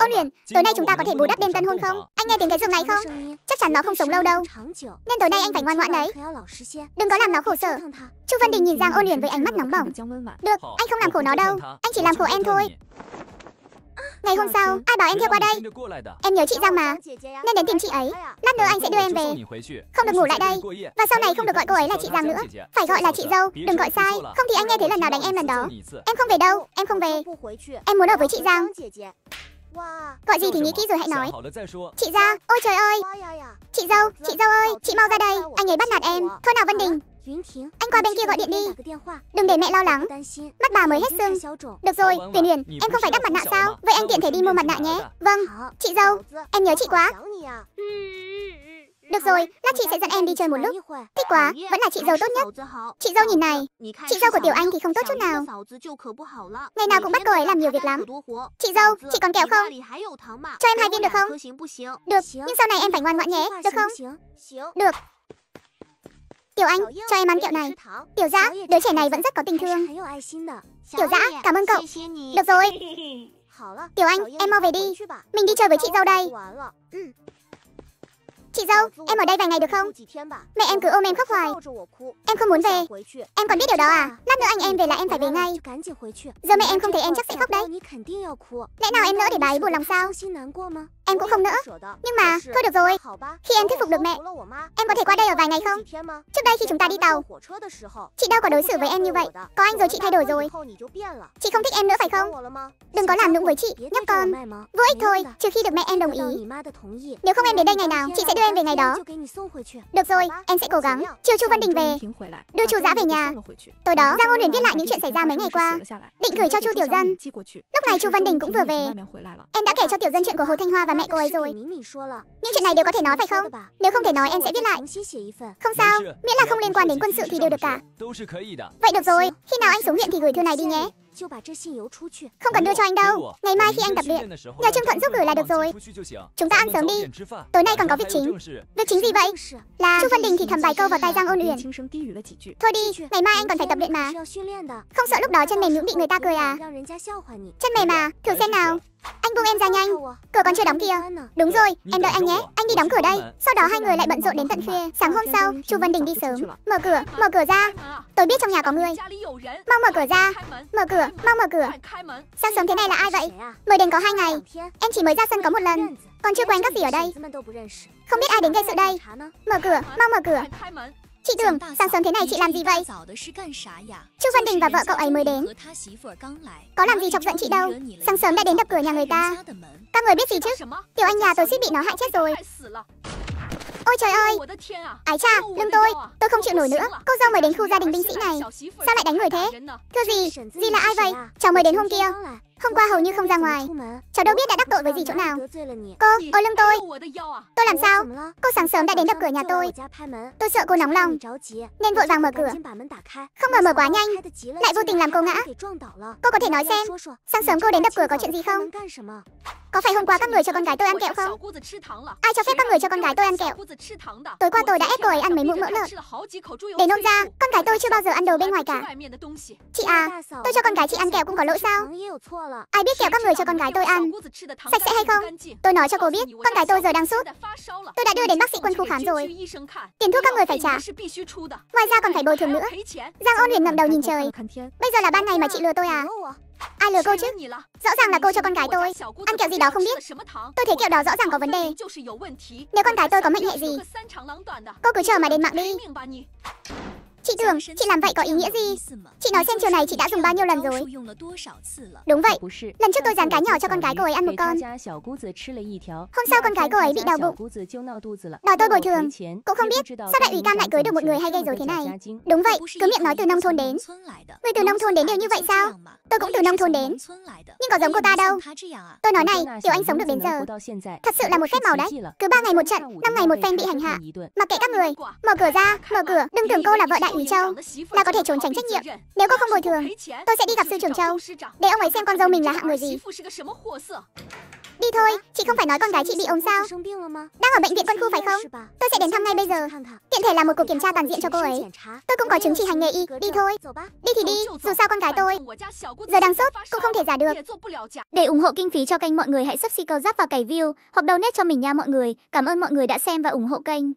Ôn Huyền, tối nay chúng ta có thể bù đắp đêm tân hôn không? Anh nghe tiếng cái giường này không? Chắc chắn nó không sống lâu đâu. Nên tối nay anh phải ngoan ngoãn đấy. Đừng có làm nó khổ sở. Chu Vân Đình nhìn Giang Ôn Huyền với ánh mắt nóng bỏng. Được, anh không làm khổ nó đâu. Anh chỉ làm khổ em thôi. Ngày hôm ờ, sau, ừ. ai bảo em theo qua đây? Em nhớ chị Giang mà, nên đến tìm chị ấy. Lát nữa anh sẽ đưa em về. Không được ngủ lại đây. Và sau này không được gọi cô ấy là chị Giang nữa. Phải gọi là chị dâu, đừng gọi sai. Không thì anh nghe thấy lần nào đánh em lần đó. Em không về đâu, em không về. Em muốn ở với chị Giang. Gọi gì thì nghĩ kỹ rồi hãy nói Chị ra, ôi trời ơi à? Chị dâu, chị dâu ơi, chị mau ra đây Anh ấy bắt nạt em, thôi nào Vân Đình Anh qua bên kia gọi điện đi Đừng để mẹ lo lắng Mắt bà mới hết sưng Được rồi, tuyển Huyền, em không phải đắp mặt nạ sao Vậy anh tiện thể đi mua mặt nạ nhé Vâng, chị dâu, em nhớ chị quá được rồi, lát chị sẽ dẫn em đi chơi một lúc. Thích quá, vẫn là chị dâu tốt nhất. Chị dâu nhìn này, chị dâu của Tiểu Anh thì không tốt chút nào. Ngày nào cũng bắt cô ấy làm nhiều việc lắm. Chị dâu, chị còn kẹo không? Cho em hai viên được không? Được, nhưng sau này em phải ngoan ngoãn nhé, được không? Được. Tiểu Anh, cho em ăn kẹo này. Tiểu Dã, đứa trẻ này vẫn rất có tình thương. Tiểu Dã, cảm ơn cậu. Được rồi. Tiểu Anh, em mau về đi. Mình đi chơi với chị dâu đây. Ừ. Chị dâu, em ở đây vài ngày được không? Mẹ em cứ ôm em khóc hoài Em không muốn về Em còn biết điều đó à? Lát nữa anh em về là em phải về ngay Giờ mẹ em không thấy em chắc sẽ khóc đấy Lẽ nào em lỡ để bà ấy buồn lòng sao? Em cũng không nỡ Nhưng mà, thôi được rồi Khi em thuyết phục được mẹ Em có thể qua đây ở vài ngày không? Trước đây khi chúng ta đi tàu Chị đâu có đối xử với em như vậy Có anh rồi chị thay đổi rồi Chị không thích em nữa phải không? Đừng có làm nũng với chị, nhóc con Vô ích thôi, trừ khi được mẹ em đồng ý Nếu không em đến đây ngày nào, chị sẽ đưa em về ngày đó Được rồi, em sẽ cố gắng Chiều Chu Văn Đình về Đưa Chu giã về nhà Tối đó, Giang Ôn liền viết lại những chuyện xảy ra mấy ngày qua Định gửi cho Chu Tiểu Dân Lúc này Chu Văn Đình cũng vừa về Em đã kể cho Tiểu Dân chuyện của Hồ Thanh Hoa và mẹ cô ấy rồi Những chuyện này đều có thể nói phải không? Nếu không thể nói em sẽ viết lại Không sao, miễn là không liên quan đến quân sự thì đều được cả Vậy được rồi, khi nào anh xuống viện thì gửi thư này đi nhé không cần đưa cho anh đâu Ngày mai khi anh tập luyện Nhờ Trương Thuận giúp gửi là được rồi Chúng ta ăn sớm đi Tối nay còn có việc chính Việc chính gì vậy? Là Chu Văn Đình thì thầm vài câu vào tai Giang Ôn Uyển Thôi đi, ngày mai anh còn phải tập luyện mà Không sợ lúc đó chân mềm nhũn bị người ta cười à Chân mềm mà, thử xem nào anh buông em ra nhanh Cửa còn chưa đóng kia Đúng rồi, em đợi anh nhé Anh đi đóng cửa đây Sau đó hai người lại bận rộn đến tận khuya Sáng hôm sau, Chu Văn Đình đi sớm Mở cửa, mở cửa ra Tôi biết trong nhà có người Mau mở cửa ra Mở cửa, mau mở cửa Sao sớm thế này là ai vậy? Mới đến có hai ngày Em chỉ mới ra sân có một lần Còn chưa quen các gì ở đây Không biết ai đến gây sự đây Mở cửa, mau mở cửa Chị Thường, sáng sớm thế này chị làm gì vậy? Chu Văn Đình và vợ cậu ấy mới đến. Có làm gì chọc giận chị đâu, sáng sớm đã đến đập cửa nhà người ta. Các người biết gì chứ? Tiểu anh nhà tôi suýt bị nó hại chết rồi. Ôi trời ơi Ái cha, lưng tôi Tôi không chịu nổi nữa Cô dâu mời đến khu gia đình binh sĩ này Sao lại đánh người thế Thưa gì, gì là ai vậy à? Cháu mời đến hôm kia Hôm qua hầu như không ra ngoài Cháu đâu biết đã đắc tội với gì chỗ nào Cô, ôi lưng tôi à? Tôi làm sao Cô sáng sớm đã đến đập cửa nhà tôi Tôi sợ cô nóng lòng Nên vội vàng mở cửa Không ngờ mở quá nhanh Lại vô tình làm cô ngã Cô có thể nói xem Sáng sớm cô đến đập cửa có chuyện gì không có phải hôm qua các người cho con gái tôi ăn kẹo không? Ai cho phép các người cho con gái tôi ăn kẹo? Tối qua tôi đã ép cô ấy ăn mấy muỗng mỡ lợn. Để nôn ra, con gái tôi chưa bao giờ ăn đồ bên ngoài cả. Chị à, tôi cho con gái chị ăn kẹo cũng có lỗi sao? Ai biết kẹo các người cho con gái tôi ăn? Sạch sẽ hay không? Tôi nói cho cô biết, con gái tôi giờ đang sốt. Tôi đã đưa đến bác sĩ quân khu khám rồi. Tiền thuốc các người phải trả. Ngoài ra còn phải bồi thường nữa. Giang Ôn Huyền ngẩng đầu nhìn trời. Bây giờ là ban ngày mà chị lừa tôi à? Ai lừa cô chứ Rõ ràng là cô cho con gái tôi Ăn kẹo gì đó không biết Tôi thấy kẹo đó rõ ràng có vấn đề Nếu con gái tôi có mệnh hệ gì Cô cứ chờ mà đến mạng đi Chị tưởng, chị làm vậy có ý nghĩa gì? Chị nói xem chiều này chị đã dùng bao nhiêu lần rồi? Đúng vậy, lần trước tôi dán cá nhỏ cho con gái cô ấy ăn một con. Hôm sau con gái cô ấy bị đau bụng, đòi tôi bồi thường. Cũng không biết, sao đại ủy cam lại cưới được một người hay gây rối thế này? Đúng vậy, cứ miệng nói từ nông thôn đến. Người từ nông thôn đến đều như vậy sao? Tôi cũng từ nông thôn đến, nhưng có giống cô ta đâu. Tôi nói này, Tiểu Anh sống được đến giờ, thật sự là một phép màu đấy. Cứ ba ngày một trận, năm ngày một phen bị hành hạ. Mặc kệ các người, mở cửa ra, mở cửa, đừng tưởng cô là vợ đại tại Châu là có thể trốn tránh trách nhiệm. Nếu cô không bồi thường, tôi sẽ đi gặp sư trưởng Châu để ông ấy xem con dâu mình là hạng người gì. Đi thôi, chị không phải nói con gái chị bị ốm sao? Đang ở bệnh viện quân khu phải không? Tôi sẽ đến thăm ngay bây giờ. Tiện thể là một cuộc kiểm tra toàn diện cho cô ấy. Tôi cũng có chứng chỉ hành nghề y, đi thôi. Đi thì đi, dù sao con gái tôi. Giờ đang sốt, cũng không thể giả được. Để ủng hộ kinh phí cho kênh mọi người hãy subscribe giáp và cày view hoặc donate cho mình nha mọi người. Cảm ơn mọi người đã xem và ủng hộ kênh.